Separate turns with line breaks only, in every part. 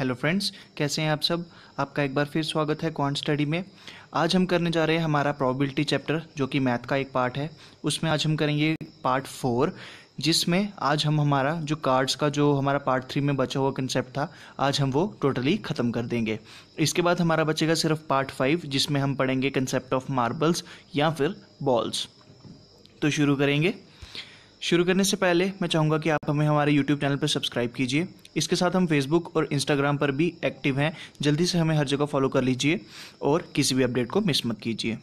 hello friends कैसे हैं आप सब आपका एक बार फिर स्वागत है क्वांट स्टडी में आज हम करने जा रहे हैं हमारा प्रोबेबिलिटी चैप्टर जो कि मैथ का एक पार्ट है उसमें आज हम करेंगे पार्ट फोर जिसमें आज हम हमारा जो कार्ड्स का जो हमारा पार्ट थ्री में बचा हुआ कंसेप्ट था आज हम वो टोटली ख़त्म कर देंगे इसके बाद हमारा बचेगा सिर्फ पार्ट फाइव जिसमें हम पढ़ेंगे कंसेप्ट ऑफ मार्बल्स या फिर बॉल्स तो शुरू करेंगे शुरू करने से पहले मैं चाहूँगा कि आप हमें हमारे YouTube चैनल पर सब्सक्राइब कीजिए इसके साथ हम Facebook और Instagram पर भी एक्टिव हैं जल्दी से हमें हर जगह फॉलो कर लीजिए और किसी भी अपडेट को मिस मत कीजिए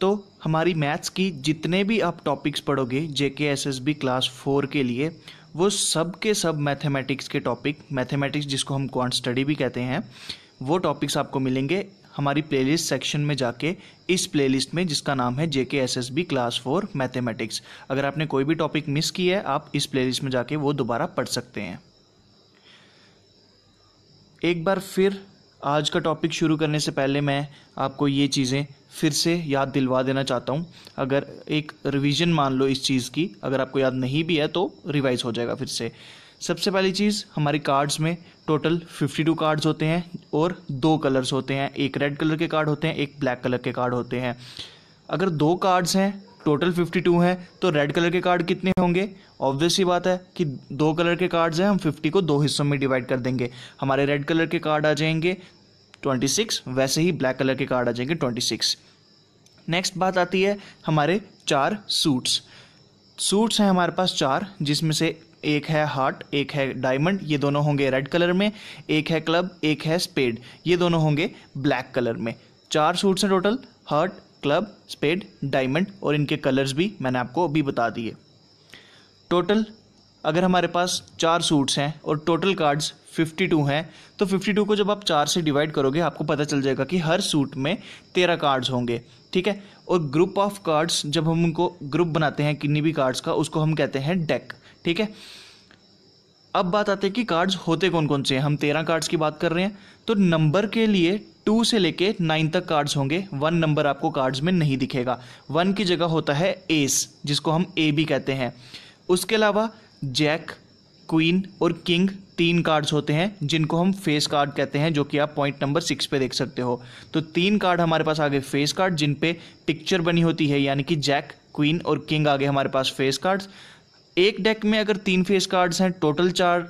तो हमारी मैथ्स की जितने भी आप टॉपिक्स पढ़ोगे J K S S B class four के लिए वो सब के सब मैथमेटिक्स के टॉपिक मैथमेटिक्स जिसको हम क्वांट स्टडी भी कहते हैं वो टॉपिक्स आपको मिलेंगे हमारी प्लेलिस्ट सेक्शन में जाके इस प्लेलिस्ट में जिसका नाम है J K S S B class four mathematics अगर आपने कोई भी टॉपिक मिस किया है आप इस प्लेलिस्ट में जाके वो दोबारा पढ़ सकते हैं एक बार फिर आज का टॉपिक शुरू करने से पहले मैं आपको ये चीज़ें फिर से याद दिलवा देना चाहता हूँ अगर एक रिवीजन मान लो इस चीज़ की अगर आपको याद नहीं भी है तो रिवाइज़ हो जाएगा फिर से सबसे पहली चीज़ हमारी कार्ड्स में टोटल 52 कार्ड्स होते हैं और दो कलर्स होते हैं एक रेड कलर के कार्ड होते हैं एक ब्लैक कलर के कार्ड होते हैं अगर दो कार्ड्स हैं टोटल 52 हैं तो रेड कलर के कार्ड कितने होंगे ऑब्वियस ही बात है कि दो कलर के कार्ड्स हैं हम 50 को दो हिस्सों में डिवाइड कर देंगे हमारे रेड कलर के कार्ड आ जाएंगे 26 वैसे ही ब्लैक कलर के कार्ड आ जाएंगे 26 नेक्स्ट बात आती है हमारे चार सूट्स सूट्स हैं हमारे पास चार जिसमें से एक है हार्ट एक है डायमंड ये दोनों होंगे रेड कलर में एक है क्लब एक है स्पेड ये दोनों होंगे ब्लैक कलर में चार सूट्स हैं total heart club spade diamond और इनके कलर्स भी मैंने आपको अभी बता दिए टोटल अगर हमारे पास चार सूट्स हैं और टोटल कार्ड्स 52 हैं तो 52 को जब आप चार से डिवाइड करोगे आपको पता चल जाएगा कि हर सूट में तेरह कार्ड्स होंगे ठीक है और ग्रुप ऑफ कार्ड्स जब हम उनको ग्रुप बनाते हैं किन्नी भी कार्ड्स का उसको हम कहते हैं डेक ठीक है अब बात आते हैं कि कार्ड्स होते कौन कौन से हैं हम तेरह कार्ड्स की बात कर रहे हैं तो नंबर के लिए टू से लेके नाइन तक कार्ड्स होंगे वन नंबर आपको कार्ड्स में नहीं दिखेगा वन की जगह होता है एस जिसको हम ए भी कहते हैं उसके अलावा जैक क्वीन और किंग तीन कार्ड्स होते हैं जिनको हम फेस कार्ड कहते हैं जो कि आप पॉइंट नंबर सिक्स पे देख सकते हो तो तीन कार्ड हमारे पास आगे फेस कार्ड जिन पे पिक्चर बनी होती है यानी कि जैक क्वीन और किंग आगे हमारे पास फेस कार्ड्स एक डेक में अगर तीन फेस कार्ड्स हैं टोटल चार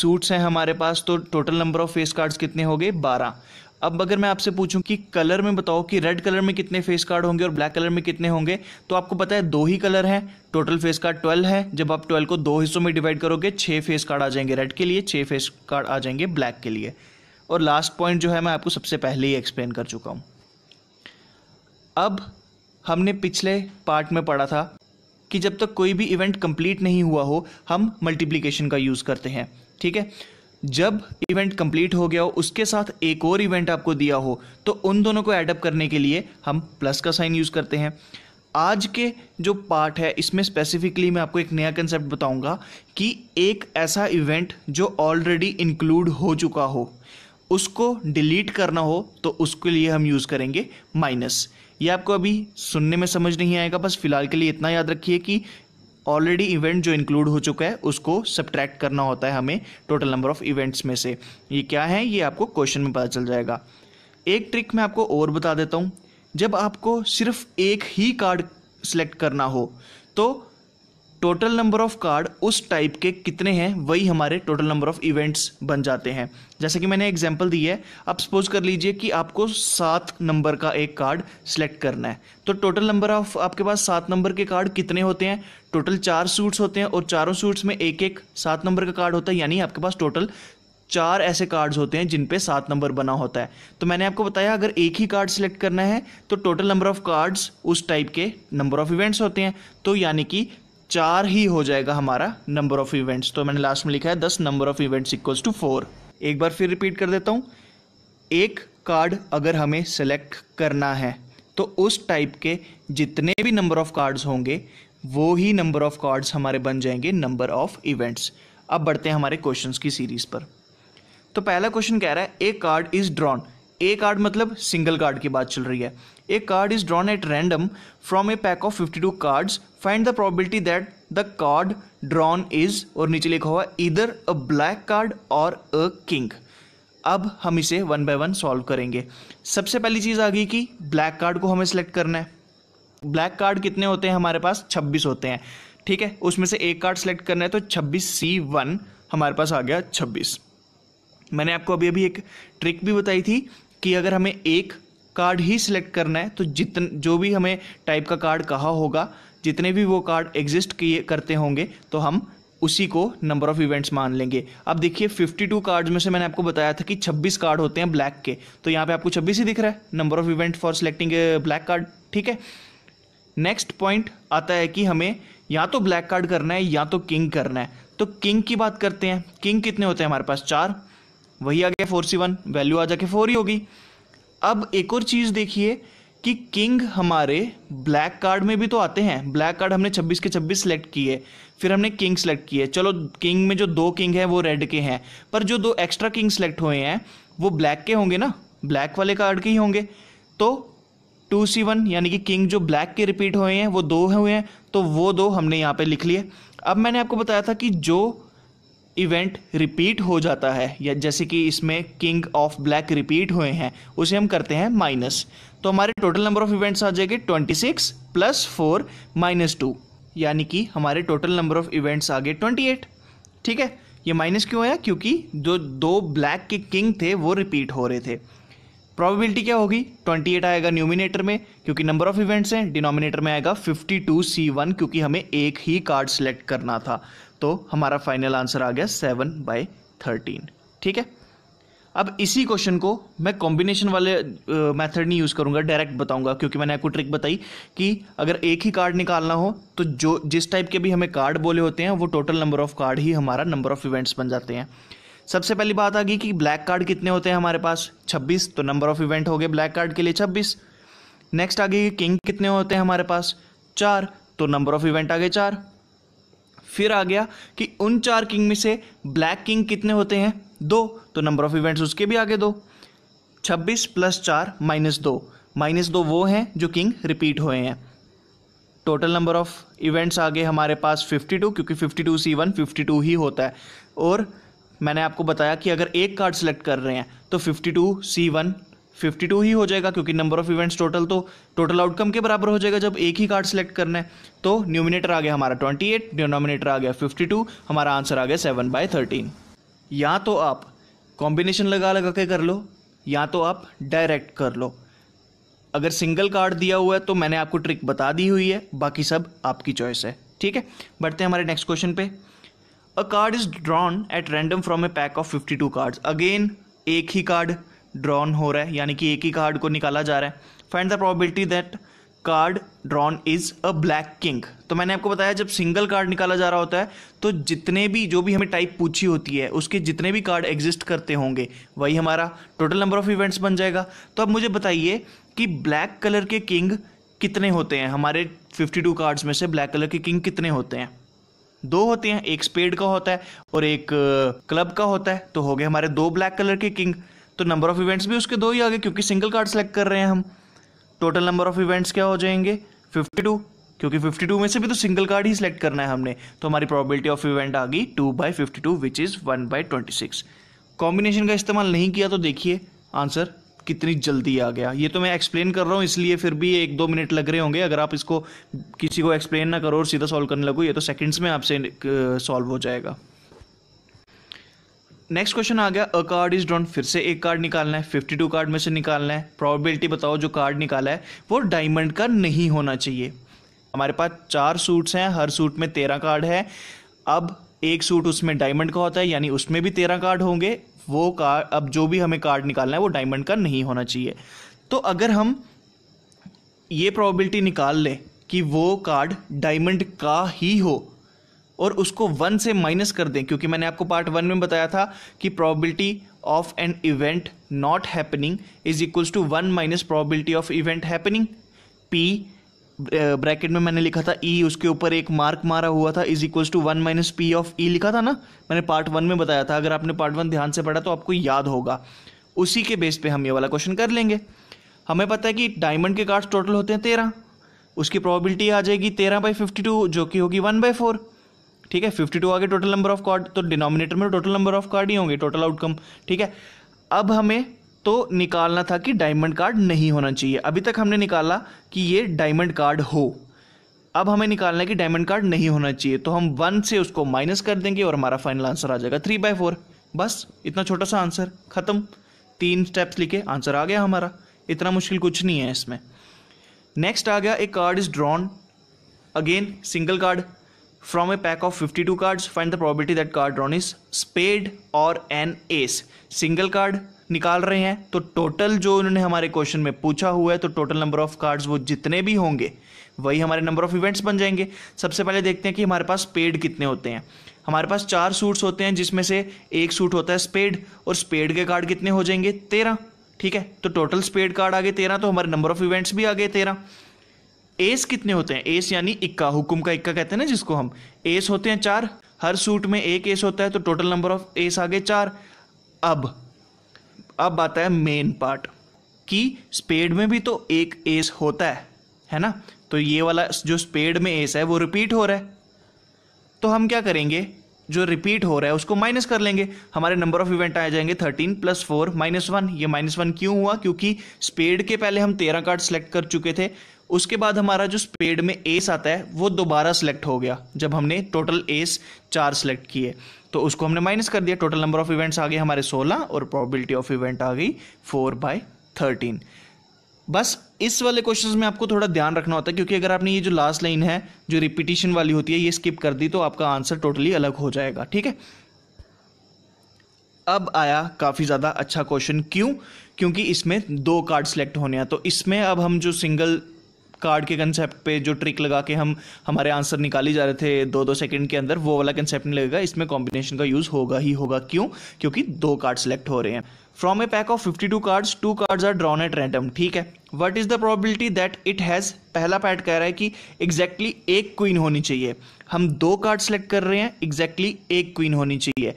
सूट्स हैं हमारे पास तो total number of face cards कितने हो गए बारह अब अगर मैं आपसे पूछूं कि कलर में बताओ कि रेड कलर में कितने फेस कार्ड होंगे और ब्लैक कलर में कितने होंगे तो आपको पता है दो ही कलर हैं टोटल फेस कार्ड ट्वेल्व है जब आप ट्वेल्व को दो हिस्सों में डिवाइड करोगे छः फेस कार्ड आ जाएंगे रेड के लिए छः फेस कार्ड आ जाएंगे ब्लैक के लिए और लास्ट पॉइंट जो है मैं आपको सबसे पहले ही एक्सप्लेन कर चुका हूँ अब हमने पिछले पार्ट में पढ़ा था कि जब तक कोई भी इवेंट कंप्लीट नहीं हुआ हो हम मल्टीप्लीकेशन का यूज़ करते हैं ठीक है जब इवेंट कंप्लीट हो गया हो उसके साथ एक और इवेंट आपको दिया हो तो उन दोनों को एडअप करने के लिए हम प्लस का साइन यूज़ करते हैं आज के जो पार्ट है इसमें स्पेसिफिकली मैं आपको एक नया कंसेप्ट बताऊंगा कि एक ऐसा इवेंट जो ऑलरेडी इंक्लूड हो चुका हो उसको डिलीट करना हो तो उसके लिए हम यूज़ करेंगे माइनस ये आपको अभी सुनने में समझ नहीं आएगा बस फिलहाल के लिए इतना याद रखिए कि ऑलरेडी इवेंट जो इंक्लूड हो चुका है उसको सब्ट्रैक्ट करना होता है हमें टोटल नंबर ऑफ इवेंट्स में से ये क्या है ये आपको क्वेश्चन में पता चल जाएगा एक ट्रिक मैं आपको और बता देता हूँ जब आपको सिर्फ एक ही कार्ड सेलेक्ट करना हो तो टोटल नंबर ऑफ कार्ड उस टाइप के कितने हैं वही हमारे टोटल नंबर ऑफ इवेंट्स बन जाते हैं जैसे कि मैंने एग्जांपल दी है आप सपोज कर लीजिए कि आपको सात नंबर का एक कार्ड सेलेक्ट करना है तो टोटल नंबर ऑफ आपके पास सात नंबर के कार्ड कितने होते हैं टोटल चार सूट्स होते हैं और चारों सूट्स में एक एक सात नंबर का कार्ड होता है यानी आपके पास टोटल चार ऐसे कार्ड्स होते हैं जिन पे सात नंबर बना होता है तो मैंने आपको बताया अगर एक ही कार्ड सेलेक्ट करना है तो टोटल नंबर ऑफ कार्ड्स उस टाइप के नंबर ऑफ इवेंट्स होते हैं तो यानी कि चार ही हो जाएगा हमारा नंबर ऑफ इवेंट्स तो मैंने लास्ट में लिखा है दस number of events equals to four एक बार फिर रिपीट कर देता हूँ एक कार्ड अगर हमें सेलेक्ट करना है तो उस टाइप के जितने भी नंबर ऑफ कार्ड्स होंगे वो ही नंबर ऑफ कार्ड्स हमारे बन जाएंगे नंबर ऑफ इवेंट्स अब बढ़ते हैं हमारे क्वेश्चंस की सीरीज पर तो पहला क्वेश्चन कह रहा है a card is drawn a card मतलब सिंगल कार्ड की बात चल रही है a card is drawn at random from a pack of 52 cards find the probability that the card drawn is और नीचे लिखा हुआ इधर अ ब्लैक कार्ड और अ किंग अब हम इसे वन बाय वन सॉल्व करेंगे सबसे पहली चीज़ आ गई कि ब्लैक कार्ड को हमें सेलेक्ट करना है ब्लैक कार्ड कितने होते हैं हमारे पास छब्बीस होते हैं ठीक है उसमें से एक कार्ड सेलेक्ट करना है तो छब्बीस सी वन हमारे पास आ गया छब्बीस मैंने आपको अभी अभी एक ट्रिक भी बताई थी कि अगर हमें एक कार्ड ही सिलेक्ट करना है तो जितन जो भी हमें टाइप का कार्ड कहा होगा जितने भी वो कार्ड एग्जिस्ट किए करते होंगे तो हम उसी को नंबर ऑफ इवेंट्स मान लेंगे अब देखिए 52 कार्ड्स में से मैंने आपको बताया था कि 26 कार्ड होते हैं ब्लैक के तो यहाँ पे आपको 26 ही दिख रहा है number of event for selecting black card ठीक है नेक्स्ट पॉइंट आता है कि हमें या तो ब्लैक कार्ड करना है या तो किंग करना है तो किंग की बात करते हैं किंग कितने होते हैं हमारे पास चार वही आ गया फोर सी वन वैल्यू आ जाके फोर ही होगी अब एक और चीज़ देखिए कि किंग हमारे ब्लैक कार्ड में भी तो आते हैं ब्लैक कार्ड हमने 26 के 26 सेलेक्ट किए फिर हमने किंग सेलेक्ट किए चलो किंग में जो दो किंग हैं वो रेड के हैं पर जो दो एक्स्ट्रा किंग सेलेक्ट हुए हैं वो ब्लैक के होंगे ना ब्लैक वाले कार्ड के ही होंगे तो टू सी वन यानी कि किंग जो ब्लैक के रिपीट हुए हैं वो दो हुए हैं तो वो दो हमने यहाँ पर लिख लिए अब मैंने आपको बताया था कि जो इवेंट रिपीट हो जाता है या जैसे कि इसमें किंग ऑफ ब्लैक रिपीट हुए हैं उसे हम करते हैं माइनस तो हमारे टोटल नंबर ऑफ इवेंट्स आ जाएंगे 26 six plus four minus two यानी कि हमारे टोटल नंबर ऑफ इवेंट्स आ गए ट्वेंटी ठीक है ये माइनस क्यों आया क्योंकि जो दो ब्लैक के किंग थे वो रिपीट हो रहे थे प्रोबेबिलिटी क्या होगी 28 आएगा न्यूमिनेटर में क्योंकि नंबर ऑफ इवेंट्स हैं डिनोमिनेटर में आएगा 52 C1 क्योंकि हमें एक ही कार्ड सेलेक्ट करना था तो हमारा फाइनल आंसर आ गया सेवन बाई थर्टीन ठीक है अब इसी क्वेश्चन को मैं कॉम्बिनेशन वाले मेथड नहीं यूज़ करूँगा डायरेक्ट बताऊँगा क्योंकि मैंने आपको ट्रिक बताई कि अगर एक ही कार्ड निकालना हो तो जो जिस टाइप के भी हमें कार्ड बोले होते हैं वो टोटल नंबर ऑफ कार्ड ही हमारा नंबर ऑफ इवेंट्स बन जाते हैं सबसे पहली बात आ गई कि ब्लैक कार्ड कितने होते हैं हमारे पास छब्बीस तो नंबर ऑफ इवेंट हो गए ब्लैक कार्ड के लिए छब्बीस नेक्स्ट आ गई कि किंग कितने होते हैं हमारे पास चार तो नंबर ऑफ इवेंट आ गए चार फिर आ गया कि उन चार किंग में से ब्लैक किंग कितने होते हैं दो तो नंबर ऑफ इवेंट्स उसके भी आगे दो छब्बीस प्लस चार माइनस दो माइनस दो वो हैं जो किंग रिपीट हुए हैं टोटल नंबर ऑफ इवेंट्स आगे हमारे पास 52 क्योंकि 52 सी वन फिफ्टी ही होता है और मैंने आपको बताया कि अगर एक कार्ड सेलेक्ट कर रहे हैं तो 52 सी वन फिफ्टी टू ही हो जाएगा क्योंकि नंबर ऑफ इवेंट्स टोटल तो टोटल आउटकम के बराबर हो जाएगा जब एक ही कार्ड सेलेक्ट करना है तो न्यूमिनेटर आ गया हमारा ट्वेंटी एट डिनोमिनेटर आ गया फिफ्टी टू हमारा आंसर आ गया सेवन बाय थर्टीन या तो आप कॉम्बिनेशन लगा लगा के कर लो या तो आप डायरेक्ट कर लो अगर सिंगल कार्ड दिया हुआ है तो मैंने आपको ट्रिक बता दी हुई है बाकी सब आपकी चॉइस है ठीक है बढ़ते हैं हमारे नेक्स्ट क्वेश्चन पे a card is drawn at random from a pack of 52 cards again एक ही कार्ड ड्रॉन हो रहा है यानी कि एक ही कार्ड को निकाला जा रहा है find the probability that card drawn is a black king तो मैंने आपको बताया जब सिंगल कार्ड निकाला जा रहा होता है तो जितने भी जो भी हमें टाइप पूछी होती है उसके जितने भी कार्ड एग्जिस्ट करते होंगे वही हमारा टोटल नंबर ऑफ इवेंट्स बन जाएगा तो अब मुझे बताइए कि ब्लैक कलर के किंग कितने होते हैं हमारे 52 कार्ड्स में से ब्लैक कलर के किंग कितने होते हैं दो होते हैं एक स्पेड का होता है और एक क्लब का होता है तो हो गए हमारे दो ब्लैक कलर के किंग तो नंबर ऑफ़ इवेंट्स भी उसके दो ही आ गए क्योंकि सिंगल कार्ड सेलेक्ट कर रहे हैं हम टोटल नंबर ऑफ़ इवेंट्स क्या हो जाएंगे फिफ्टी टू क्योंकि 52 में से भी तो सिंगल कार्ड ही सिलेक्ट करना है हमने तो हमारी प्रोबेबिलिटी ऑफ इवेंट आ गई two by fifty two which is one by twenty six combination का इस्तेमाल नहीं किया तो देखिए आंसर कितनी जल्दी आ गया ये तो मैं एक्सप्लेन कर रहा हूँ इसलिए फिर भी एक दो मिनट लग रहे होंगे अगर आप इसको किसी को एक्सप्लेन ना करो और सीधा सॉल्व करने लगो ये तो सेकेंड्स में आपसे सॉल्व हो जाएगा नेक्स्ट क्वेश्चन आ गया अ कार्ड इज ड्रॉन फिर से एक कार्ड निकालना है फिफ्टी टू कार्ड में से निकालना है प्रोबेबिलिटी बताओ जो कार्ड निकाला है वो डायमंड का नहीं होना चाहिए हमारे पास चार सूट्स हैं हर सूट में तेरह कार्ड है अब एक सूट उसमें डायमंड का होता है यानी उसमें भी तेरह कार्ड होंगे वो कार्ड अब जो भी हमें कार्ड निकालना है वो डायमंड का नहीं होना चाहिए तो अगर हम ये प्रोबेबिलिटी निकाल लें कि वो कार्ड डायमंड का ही हो और उसको वन से माइनस कर दें क्योंकि मैंने आपको पार्ट वन में बताया था कि probability of an event not happening is equals to one minus probability of event happening P bracket में मैंने लिखा था ई e, उसके ऊपर एक मार्क मारा हुआ था is equals to one minus P of E लिखा था ना मैंने पार्ट वन में बताया था अगर आपने पार्ट वन ध्यान से पढ़ा तो आपको याद होगा उसी के बेस पे हम ये वाला क्वेश्चन कर लेंगे हमें पता है कि डायमंड के कार्ड्स टोटल होते हैं तेरह उसकी प्रोबेबिलिटी आ जाएगी तेरह बाई फिफ्टी टू जो कि होगी वन बाई फोर ठीक है फिफ्टी टू आगे टोटल नंबर ऑफ कार्ड तो डिनोमिनेटर में टोटल नंबर ऑफ कार्ड ही होंगे टोटल आउटकम ठीक है अब हमें तो निकालना था कि डायमंड कार्ड नहीं होना चाहिए अभी तक हमने निकाला कि ये डायमंड कार्ड हो अब हमें निकालना है कि डायमंड कार्ड नहीं होना चाहिए तो हम वन से उसको माइनस कर देंगे और हमारा फाइनल आंसर आ जाएगा थ्री बाय फोर बस इतना छोटा सा आंसर ख़त्म तीन स्टेप्स लिखे आंसर आ गया हमारा इतना मुश्किल कुछ नहीं है इसमें नेक्स्ट आ गया एक card is drawn again single card a pack of fifty two cards find the probability that card drawn is spade और एन एस सिंगल कार्ड निकाल रहे हैं तो टोटल जो उन्होंने हमारे क्वेश्चन में पूछा हुआ है तो टोटल नंबर ऑफ कार्ड्स वो जितने भी होंगे वही हमारे नंबर ऑफ इवेंट्स बन जाएंगे सबसे पहले देखते हैं कि हमारे पास पेड कितने होते हैं हमारे पास चार सूट्स होते हैं जिसमें से एक सूट होता है स्पेड और स्पेड के कार्ड कितने हो जाएंगे तेरह ठीक है तो टोटल स्पेड कार्ड आ गए तेरह तो हमारे नंबर ऑफ इवेंट्स भी आ गए तेरह एस कितने होते हैं एस यानी इक्का हुक्म का इक्का कहते हैं ना जिसको हम एस होते हैं चार हर सूट में एक एस होता है तो टोटल नंबर ऑफ एस आगे चार अब अब आता है मेन पार्ट कि स्पेड में भी तो एक एस होता है है ना तो ये वाला जो स्पेड में एस है वो रिपीट हो रहा है तो हम क्या करेंगे जो रिपीट हो रहा है उसको माइनस कर लेंगे हमारे नंबर ऑफ इवेंट आ जाएंगे thirteen plus four minus one ये माइनस वन क्यों हुआ क्योंकि स्पेड के पहले हम तेरह कार्ड सेलेक्ट कर चुके थे उसके बाद हमारा जो स्पेड में एस आता है वो दोबारा सेलेक्ट हो गया जब हमने टोटल एस चार सेलेक्ट किए तो उसको हमने माइनस कर दिया टोटल नंबर ऑफ इवेंट्स आ गए हमारे 16 और प्रोबेबिलिटी ऑफ इवेंट आ गई फोर बाय थर्टीन बस इस वाले क्वेश्चंस में आपको थोड़ा ध्यान रखना होता है क्योंकि अगर आपने ये जो लास्ट लाइन है जो रिपीटिशन वाली होती है ये स्किप कर दी तो आपका आंसर टोटली अलग हो जाएगा ठीक है अब आया काफ़ी ज़्यादा अच्छा क्वेश्चन क्यों क्योंकि इसमें दो कार्ड सेलेक्ट होने हैं तो इसमें अब हम जो सिंगल कार्ड के कंसेप्ट पे जो ट्रिक लगा के हम हमारे आंसर निकाली जा रहे थे दो दो सेकंड के अंदर वो वाला कंसेप्ट नहीं लगेगा इसमें कॉम्बिनेशन का यूज़ होगा ही होगा क्यों क्योंकि दो कार्ड सेलेक्ट हो रहे हैं from a pack of fifty two cards two cards are drawn at random ठीक है what is the probability that it has पहला पैट कह रहा है कि एग्जैक्टली exactly एक क्वीन होनी चाहिए हम दो कार्ड सेलेक्ट कर रहे हैं एग्जैक्टली exactly एक क्वीन होनी चाहिए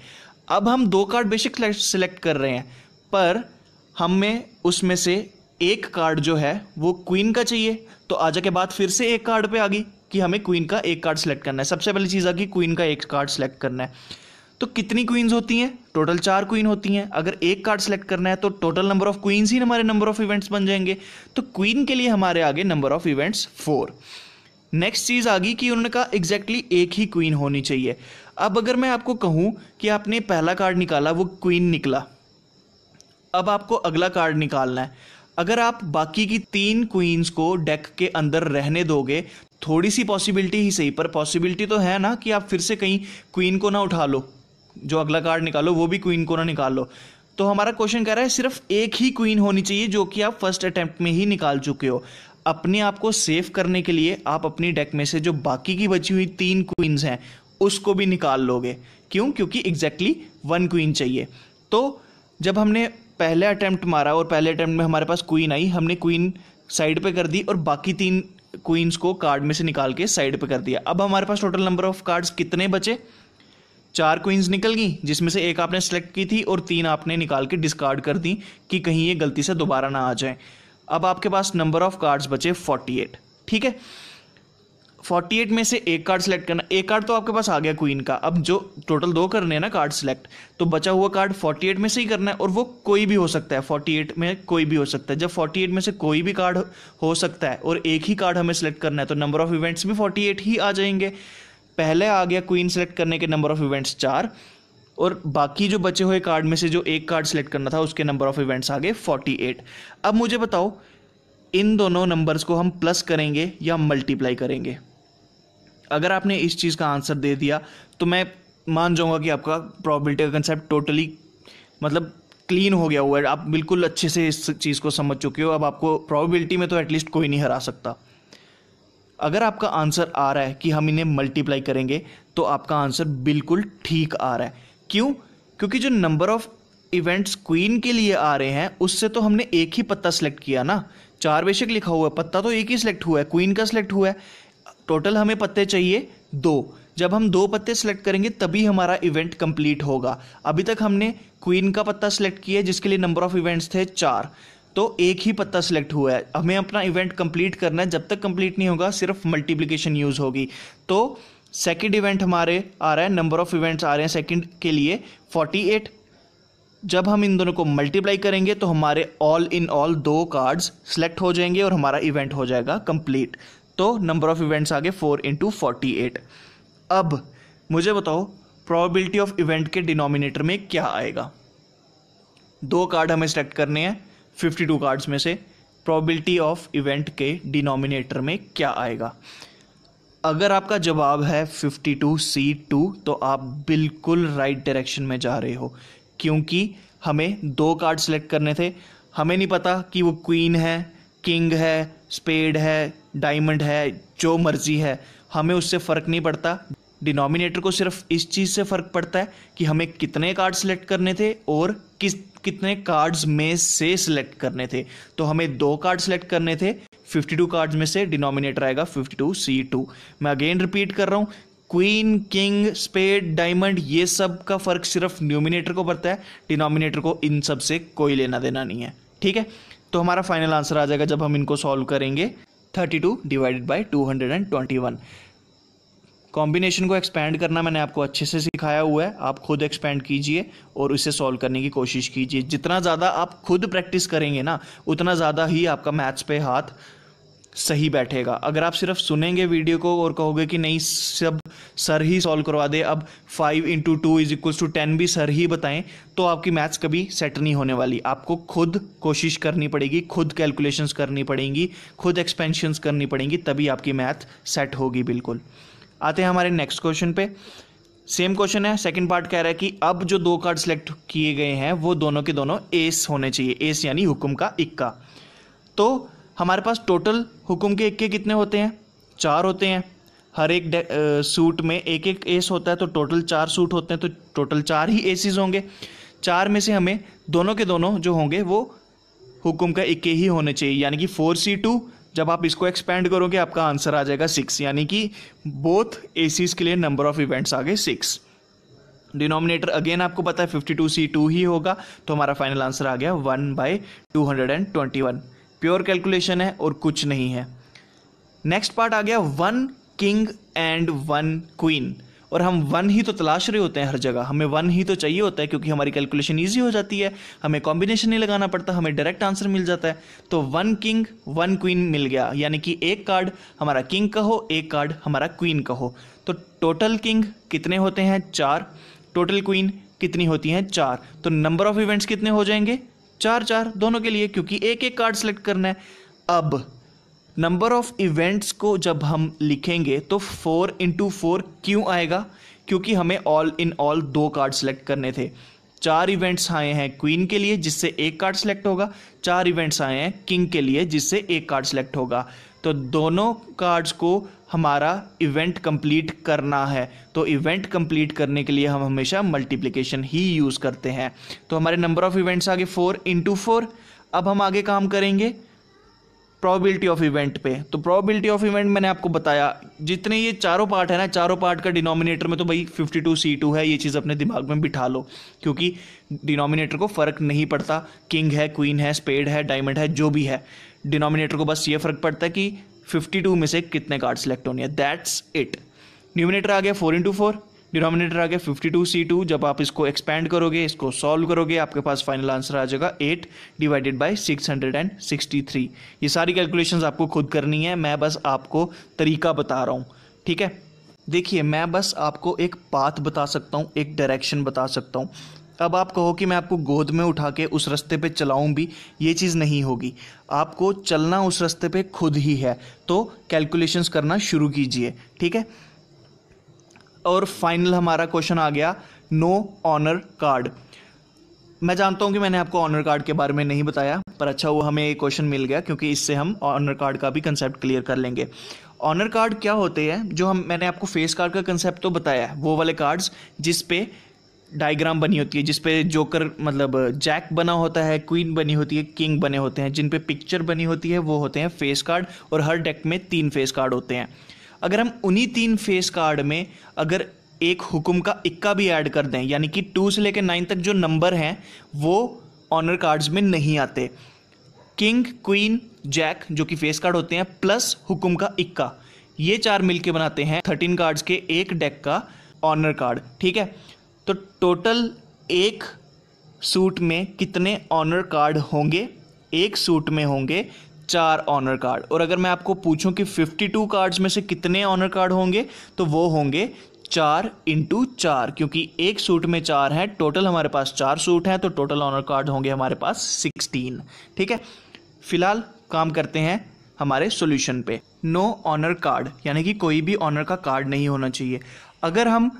अब हम दो कार्ड बेशक सेलेक्ट कर रहे हैं पर हमें उसमें से एक कार्ड जो है वो क्वीन का चाहिए तो आजा के बाद फिर से एक कार्ड पे आ गई कि हमें क्वीन का एक कार्ड सेलेक्ट करना है सबसे पहली चीज़ आ गई क्वीन का एक कार्ड सेलेक्ट करना है तो कितनी क्वींस होती हैं टोटल चार क्वीन होती हैं अगर एक कार्ड सेलेक्ट करना है तो टोटल नंबर ऑफ क्वींस ही हमारे नंबर ऑफ इवेंट्स बन जाएंगे तो क्वीन के लिए हमारे आगे number of events four next चीज़ आ गई कि उन्होंने कहा एग्जैक्टली एक ही क्वीन होनी चाहिए अब अगर मैं आपको कहूं कि आपने पहला कार्ड निकाला वो क्वीन निकला अब आपको अगला कार्ड निकालना है अगर आप बाकी की तीन क्वींस को डेक के अंदर रहने दोगे थोड़ी सी पॉसिबिलिटी ही सही पर पॉसिबिलिटी तो है ना कि आप फिर से कहीं क्वीन को ना उठा लो जो अगला कार्ड निकालो वो भी क्वीन को ना निकाल लो तो हमारा क्वेश्चन कह रहा है सिर्फ एक ही क्वीन होनी चाहिए जो कि आप फर्स्ट अटैम्प्ट में ही निकाल चुके हो अपने आप को सेफ करने के लिए आप अपनी डेक में से जो बाकी की बची हुई तीन क्वींस हैं उसको भी निकाल लोगे क्यों क्योंकि एग्जैक्टली वन क्वीन चाहिए तो जब हमने पहले अटैम्प्ट मारा और पहले अटैम्प्ट में हमारे पास क्वीन आई हमने क्वीन साइड पे कर दी और बाकी तीन क्वींस को कार्ड में से निकाल के साइड पे कर दिया अब हमारे पास टोटल नंबर ऑफ कार्ड्स कितने बचे चार क्वींस निकल गई जिसमें से एक आपने सेलेक्ट की थी और तीन आपने निकाल के डिस्कार्ड कर दी कि कहीं ये गलती से दोबारा ना आ जाए अब आपके पास नंबर ऑफ कार्ड्स बचे फोर्टी एट ठीक है फोर्टी एट में से एक कार्ड सेलेक्ट करना एक कार्ड तो आपके पास आ गया क्वीन का अब जो टोटल दो करने हैं ना कार्ड सेलेक्ट तो बचा हुआ कार्ड फोर्टी एट में से ही करना है और वो कोई भी हो सकता है फोर्टी एट में कोई भी हो सकता है जब फोर्टी एट में से कोई भी कार्ड हो सकता है और एक ही कार्ड हमें सेलेक्ट करना है तो नंबर ऑफ इवेंट्स भी फोर्टी एट ही आ जाएंगे पहले आ गया क्वीन सेलेक्ट करने के नंबर ऑफ इवेंट्स चार और बाकी जो बचे हुए कार्ड में से जो एक कार्ड सेलेक्ट करना था उसके नंबर ऑफ इवेंट्स आ गए फोर्टी एट अब मुझे बताओ इन दोनों नंबर्स को हम प्लस करेंगे या मल्टीप्लाई करेंगे अगर आपने इस चीज़ का आंसर दे दिया तो मैं मान जाऊँगा कि आपका प्रॉबिलिटी का कंसेप्ट टोटली मतलब क्लीन हो गया हुआ है आप बिल्कुल अच्छे से इस चीज़ को समझ चुके हो अब आपको प्रॉबिलिटी में तो एटलीस्ट कोई नहीं हरा सकता अगर आपका आंसर आ रहा है कि हम इन्हें मल्टीप्लाई करेंगे तो आपका आंसर बिल्कुल ठीक आ रहा है क्यों क्योंकि जो नंबर ऑफ इवेंट्स क्वीन के लिए आ रहे हैं उससे तो हमने एक ही पत्ता सेलेक्ट किया ना चार बेशक लिखा हुआ है पत्ता तो एक ही सिलेक्ट हुआ है क्वीन का सिलेक्ट हुआ है टोटल हमें पत्ते चाहिए दो जब हम दो पत्ते सेलेक्ट करेंगे तभी हमारा इवेंट कंप्लीट होगा अभी तक हमने क्वीन का पत्ता सेलेक्ट किया है जिसके लिए नंबर ऑफ इवेंट्स थे चार तो एक ही पत्ता सेलेक्ट हुआ है हमें अपना इवेंट कंप्लीट करना है जब तक कंप्लीट नहीं होगा सिर्फ मल्टीप्लीकेशन यूज़ होगी तो सेकेंड इवेंट हमारे आ रहा है नंबर ऑफ इवेंट्स आ रहे हैं सेकेंड के लिए एट जब हम इन दोनों को मल्टीप्लाई करेंगे तो हमारे ऑल इन ऑल दो कार्ड्स सेलेक्ट हो जाएंगे और हमारा इवेंट हो जाएगा कंप्लीट तो नंबर ऑफ इवेंट्स आगे फोर इंटू फोर्टी एट अब मुझे बताओ प्रोबेबिलिटी ऑफ इवेंट के डिनोमिनेटर में क्या आएगा दो कार्ड हमें सेलेक्ट करने हैं फिफ्टी टू कार्ड्स में से प्रोबेबिलिटी ऑफ इवेंट के डिनोमिनेटर में क्या आएगा अगर आपका जवाब है फिफ्टी टू सी टू तो आप बिल्कुल राइट डायरेक्शन में जा रहे हो क्योंकि हमें दो कार्ड सेलेक्ट करने थे हमें नहीं पता कि वो क्वीन है किंग है स्पेड है डायमंड है जो मर्जी है हमें उससे फ़र्क नहीं पड़ता डिनोमिनेटर को सिर्फ इस चीज़ से फ़र्क पड़ता है कि हमें कितने कार्ड सेलेक्ट करने थे और किस कितने कार्ड्स में से सिलेक्ट करने थे तो हमें दो कार्ड सेलेक्ट करने थे 52 कार्ड्स में से डिनोमिनेटर आएगा 52 C2 मैं अगेन रिपीट कर रहा हूँ क्वीन किंग स्पेड डायमंड ये सब का फ़र्क सिर्फ न्यूमिनेटर को पड़ता है डिनोमिनेटर को इन सब से कोई लेना देना नहीं है ठीक है तो हमारा फाइनल आंसर आ जाएगा जब हम इनको सॉल्व करेंगे thirty two divided by two hundred and twenty one combination को एक्सपेंड करना मैंने आपको अच्छे से सिखाया हुआ है आप खुद एक्सपेंड कीजिए और इसे सॉल्व करने की कोशिश कीजिए जितना ज़्यादा आप खुद प्रैक्टिस करेंगे ना उतना ज़्यादा ही आपका मैथ्स पे हाथ सही बैठेगा अगर आप सिर्फ सुनेंगे वीडियो को और कहोगे कि नहीं सब सर ही सॉल्व करवा दे अब five into two is equals to ten भी सर ही बताएं तो आपकी मैथ्स कभी सेट नहीं होने वाली आपको खुद कोशिश करनी पड़ेगी खुद कैलकुलेशंस करनी पड़ेंगी खुद एक्सपेंशंस करनी पड़ेंगी तभी आपकी मैथ सेट होगी बिल्कुल आते हैं हमारे नेक्स्ट क्वेश्चन पे सेम क्वेश्चन है सेकंड पार्ट कह रहा है कि अब जो दो कार्ड सेलेक्ट किए गए हैं वो दोनों के दोनों एस होने चाहिए एस यानी हुक्म का इक्का तो हमारे पास टोटल हुक्म के इक्के कितने होते हैं चार होते हैं हर एक सूट में एक एक एस होता है तो टोटल चार सूट होते हैं तो टोटल चार ही एसीज होंगे चार में से हमें दोनों के दोनों जो होंगे वो हुक्म का इक्के ही होने चाहिए यानी कि फोर सी टू जब आप इसको एक्सपेंड करोगे आपका आंसर आ जाएगा सिक्स यानी कि बोथ ए के लिए नंबर ऑफ इवेंट्स आ गए सिक्स डिनोमिनेटर अगेन आपको पता है फिफ्टी टू सी टू ही होगा तो हमारा फाइनल आंसर आ गया one by two hundred and twenty one pure calculation है और कुछ नहीं है नेक्स्ट पार्ट आ गया one king and one queen और हम वन ही तो तलाश रहे होते हैं हर जगह हमें वन ही तो चाहिए होता है क्योंकि हमारी कैलकुलेशन ईजी हो जाती है हमें कॉम्बिनेशन नहीं लगाना पड़ता हमें डायरेक्ट आंसर मिल जाता है तो वन किंग वन क्वीन मिल गया यानी कि एक कार्ड हमारा किंग का हो एक कार्ड हमारा क्वीन का हो तो टोटल किंग कितने होते हैं चार टोटल क्वीन कितनी होती हैं चार तो नंबर ऑफ इवेंट्स कितने हो जाएंगे चार चार दोनों के लिए क्योंकि एक एक कार्ड सेलेक्ट करना है अब नंबर ऑफ इवेंट्स को जब हम लिखेंगे तो फोर इंटू फोर क्यों आएगा क्योंकि हमें ऑल इन ऑल दो कार्ड सेलेक्ट करने थे चार इवेंट्स आए हैं क्वीन के लिए जिससे एक कार्ड सेलेक्ट होगा चार इवेंट्स आए हैं किंग के लिए जिससे एक कार्ड सेलेक्ट होगा तो दोनों कार्ड्स को हमारा इवेंट कंप्लीट करना है तो इवेंट कंप्लीट करने के लिए हम हमेशा मल्टीप्लिकेशन ही यूज़ करते हैं तो हमारे नंबर ऑफ़ इवेंट्स आगे फोर इंटू फोर अब हम आगे काम करेंगे प्रोबेबिलिटी ऑफ इवेंट पे तो प्रोबेबिलिटी ऑफ इवेंट मैंने आपको बताया जितने ये चारों पार्ट है ना चारों पार्ट का डिनोमिनेटर में तो भाई 52 टू है ये चीज़ अपने दिमाग में बिठा लो क्योंकि डिनोमिनेटर को फ़र्क नहीं पड़ता किंग है क्वीन है स्पेड है डायमंड है जो भी है डिनोमिनेटर को बस ये फ़र्क पड़ता है कि 52 में से कितने कार्ड सेलेक्ट होने हैं दैट्स इट न्यूमिनेटर आ गया फोर इंटू फोर डिनोमिनेटर आ गया फिफ्टी टू सी टू जब आप इसको एक्सपैंड करोगे इसको सॉल्व करोगे आपके पास फाइनल आंसर आ जाएगा eight divided by six hundred and sixty three ये सारी कैलकुलेशन आपको खुद करनी है मैं बस आपको तरीका बता रहा हूँ ठीक है देखिए मैं बस आपको एक पाथ बता सकता हूँ एक डायरेक्शन बता सकता हूँ अब आप कहो कि मैं आपको गोद में उठा के उस रास्ते पे चलाऊं भी ये चीज़ नहीं होगी आपको चलना उस रास्ते पे खुद ही है तो कैलकुलेशंस करना शुरू कीजिए ठीक है और फाइनल हमारा क्वेश्चन आ गया नो ऑनर कार्ड मैं जानता हूँ कि मैंने आपको ऑनर कार्ड के बारे में नहीं बताया पर अच्छा वो हमें एक क्वेश्चन मिल गया क्योंकि इससे हम ऑनर कार्ड का भी कंसेप्ट क्लियर कर लेंगे ऑनर कार्ड क्या होते हैं जो हम मैंने आपको फेस कार्ड का कंसेप्ट तो बताया है वो वाले कार्ड्स जिस पे डायग्राम बनी होती है जिसपे जोकर मतलब जैक बना होता है क्वीन बनी होती है किंग बने होते हैं जिन पे पिक्चर बनी होती है वो होते हैं फेस कार्ड और हर डेक में तीन फेस कार्ड होते हैं अगर हम उन्हीं तीन फेस कार्ड में अगर एक हुक्म का इक्का भी ऐड कर दें यानी कि टू से लेकर नाइन तक जो नंबर हैं वो ऑनर कार्ड्स में नहीं आते किंग क्वीन जैक जो कि फेस कार्ड होते हैं प्लस हुक्म का इक्का ये चार मिलके बनाते हैं थर्टीन कार्ड्स के एक डेक का ऑनर कार्ड ठीक है तो टोटल एक सूट में कितने ऑनर कार्ड होंगे एक सूट में होंगे चार ऑनर कार्ड और अगर मैं आपको पूछूं कि 52 कार्ड्स में से कितने ऑनर कार्ड होंगे तो वो होंगे चार इंटू चार क्योंकि एक सूट में चार हैं टोटल हमारे पास चार सूट हैं तो टोटल ऑनर कार्ड होंगे हमारे पास सिक्सटीन ठीक है फिलहाल काम करते हैं हमारे सॉल्यूशन पे नो ऑनर कार्ड यानी कि कोई भी ऑनर का कार्ड नहीं होना चाहिए अगर हम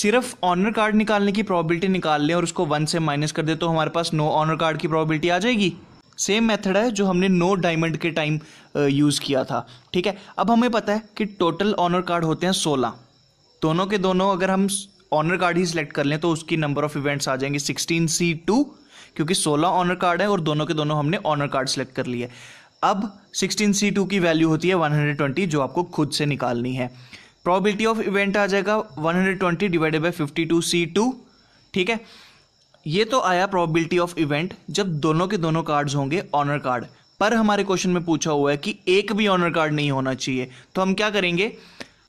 सिर्फ ऑनर कार्ड निकालने की प्रोबेबिलिटी निकाल लें और उसको वन से माइनस कर दे तो हमारे पास नो ऑनर कार्ड की प्रोबेबिलिटी आ जाएगी सेम मेथड है जो हमने नो डायमंड के टाइम यूज़ किया था ठीक है अब हमें पता है कि टोटल ऑनर कार्ड होते हैं सोलह दोनों के दोनों अगर हम ऑनर कार्ड ही सिलेक्ट कर लें तो उसकी नंबर ऑफ इवेंट्स आ जाएंगे सिक्सटीन सी टू क्योंकि सोलह ऑनर कार्ड है और दोनों के दोनों हमने ऑनर कार्ड सेलेक्ट कर लिए अब सिक्सटीन सी टू की वैल्यू होती है वन हंड्रेड ट्वेंटी जो आपको खुद से निकालनी है प्रॉबिलिटी ऑफ इवेंट आ जाएगा one hundred twenty divided by fifty two C two ठीक है ये तो आया प्रोबेबिलिटी ऑफ इवेंट जब दोनों के दोनों कार्ड्स होंगे ऑनर कार्ड पर हमारे क्वेश्चन में पूछा हुआ है कि एक भी ऑनर कार्ड नहीं होना चाहिए तो हम क्या करेंगे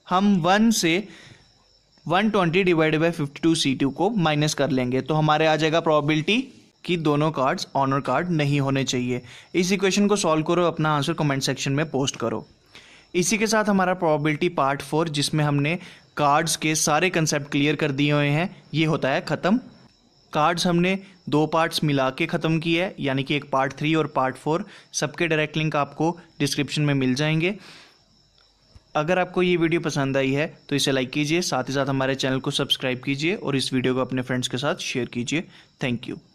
हम वन से 120 twenty divide by fifty two C two को माइनस कर लेंगे तो हमारे आ जाएगा प्रॉबिलिटी कि दोनों कार्ड्स ऑनर कार्ड नहीं होने चाहिए इस इक्वेशन को सॉल्व करो अपना आंसर कमेंट सेक्शन में पोस्ट करो इसी के साथ हमारा प्रोबेबिलिटी पार्ट फोर जिसमें हमने कार्ड्स के सारे कंसेप्ट क्लियर कर दिए हुए हैं ये होता है ख़त्म कार्ड्स हमने दो पार्ट्स मिला के ख़त्म किए है यानी कि एक पार्ट थ्री और पार्ट फोर सबके डायरेक्ट लिंक आपको डिस्क्रिप्शन में मिल जाएंगे अगर आपको ये वीडियो पसंद आई है तो इसे लाइक कीजिए साथ ही साथ हमारे चैनल को सब्सक्राइब कीजिए और इस वीडियो को अपने फ्रेंड्स के साथ शेयर कीजिए थैंक यू